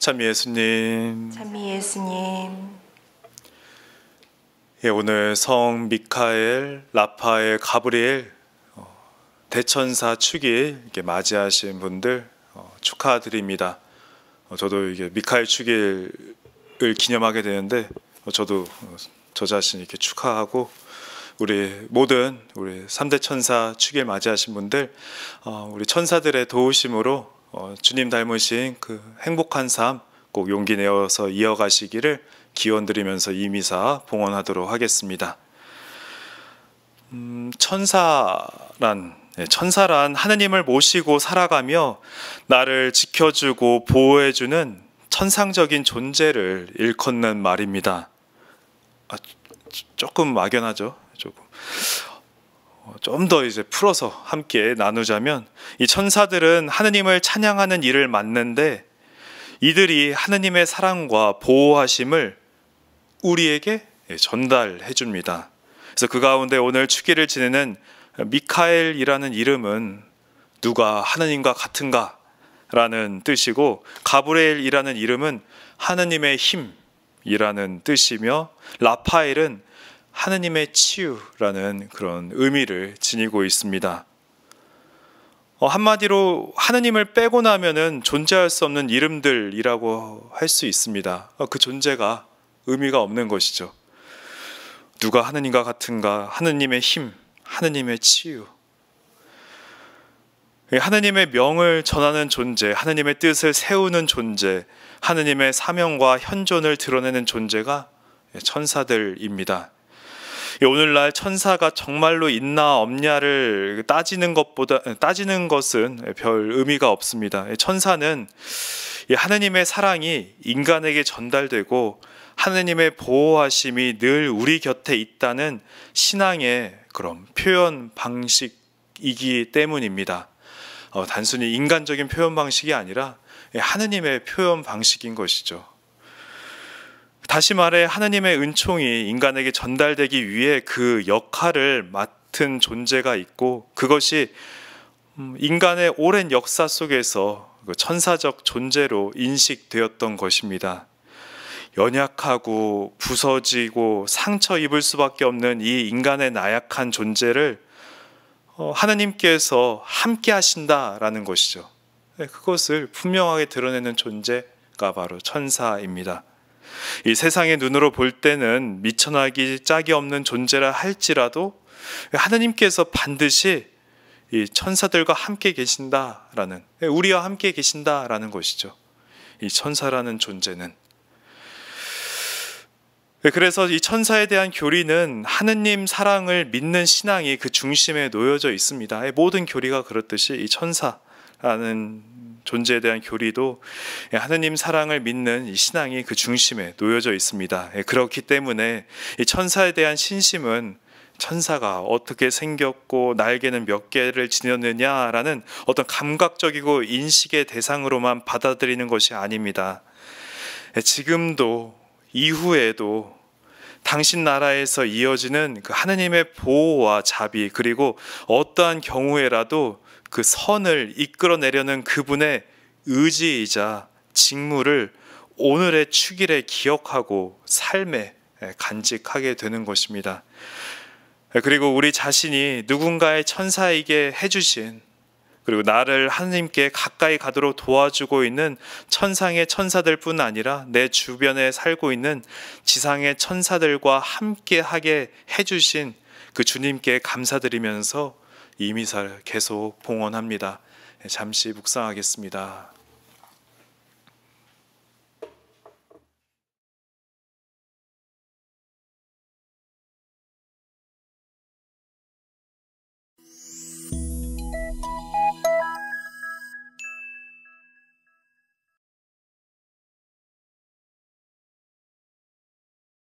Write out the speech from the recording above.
참 예수님. 참 예수님. 예, 오늘 성 미카엘, 라파엘, 가브리엘, 어, 대천사 축일 이렇게 맞이하신 분들 어, 축하드립니다. 어, 저도 이게 미카엘 축일을 기념하게 되는데 저도 저 자신 이렇게 축하하고 우리 모든 우리 삼대 천사 축일 맞이하신 분들 우리 천사들의 도우심으로 어, 주님 닮으신 그 행복한 삶 꼭 용기 내어서 이어가시기를 기원 드리면서 이 미사 봉헌하도록 하겠습니다. 음, 천사란 네, 천사란 하느님을 모시고 살아가며 나를 지켜주고 보호해주는 천상적인 존재를 일컫는 말입니다. 아, 조금 막연하죠. 좀더 이제 풀어서 함께 나누자면 이 천사들은 하느님을 찬양하는 일을 맡는데 이들이 하느님의 사랑과 보호하심을 우리에게 예, 전달해 줍니다. 그래서 그 가운데 오늘 축기를 지내는 미카엘이라는 이름은 누가 하느님과 같은가라는 뜻이고 가브레엘이라는 이름은 하느님의 힘이라는 뜻이며 라파엘은 하느님의 치유라는 그런 의미를 지니고 있습니다. 어, 한마디로 하느님을 빼고 나면은 존재할 수 없는 이름들이라고 할 수 있습니다. 어, 그 존재가 의미가 없는 것이죠. 누가 하느님과 같은가? 하느님의 힘, 하느님의 치유. 하느님의 명을 전하는 존재, 하느님의 뜻을 세우는 존재, 하느님의 사명과 현존을 드러내는 존재가 천사들입니다. 예, 오늘날 천사가 정말로 있나 없냐를 따지는 것보다 따지는 것은 별 의미가 없습니다. 예, 천사는 하느님의 사랑이 인간에게 전달되고 하느님의 보호하심이 늘 우리 곁에 있다는 신앙의 그런 표현 방식이기 때문입니다. 어, 단순히 인간적인 표현 방식이 아니라 예, 하느님의 표현 방식인 것이죠. 다시 말해 하나님의 은총이 인간에게 전달되기 위해 그 역할을 맡은 존재가 있고 그것이 음, 인간의 오랜 역사 속에서 그 천사적 존재로 인식되었던 것입니다. 연약하고 부서지고 상처 입을 수밖에 없는 이 인간의 나약한 존재를 어, 하나님께서 함께 하신다라는 것이죠. 네, 그것을 분명하게 드러내는 존재가 바로 천사입니다. 이 세상의 눈으로 볼 때는 미천하기 짝이 없는 존재라 할지라도 하나님께서 반드시 이 천사들과 함께 계신다라는 예, 우리와 함께 계신다라는 것이죠. 이 천사라는 존재는 예, 그래서 이 천사에 대한 교리는 하느님 사랑을 믿는 신앙이 그 중심에 놓여져 있습니다. 예, 모든 교리가 그렇듯이 이 천사라는 존재에 대한 교리도 예, 하느님 사랑을 믿는 이 신앙이 그 중심에 놓여져 있습니다. 예, 그렇기 때문에 이 천사에 대한 신심은 천사가 어떻게 생겼고 날개는 몇 개를 지녔느냐라는 어떤 감각적이고 인식의 대상으로만 받아들이는 것이 아닙니다. 예, 지금도 이후에도 당신 나라에서 이어지는 그 하느님의 보호와 자비 그리고 어떠한 경우에라도 그 선을 이끌어내려는 그분의 의지이자 직무를 오늘의 축일에 기억하고 삶에 간직하게 되는 것입니다. 그리고 우리 자신이 누군가의 천사에게 해주신 그리고 나를 하나님께 가까이 가도록 도와주고 있는 천상의 천사들 뿐 아니라 내 주변에 살고 있는 지상의 천사들과 함께 하게 해주신 그 주님께 감사드리면서 이미사를 계속 봉헌합니다. 잠시 묵상하겠습니다.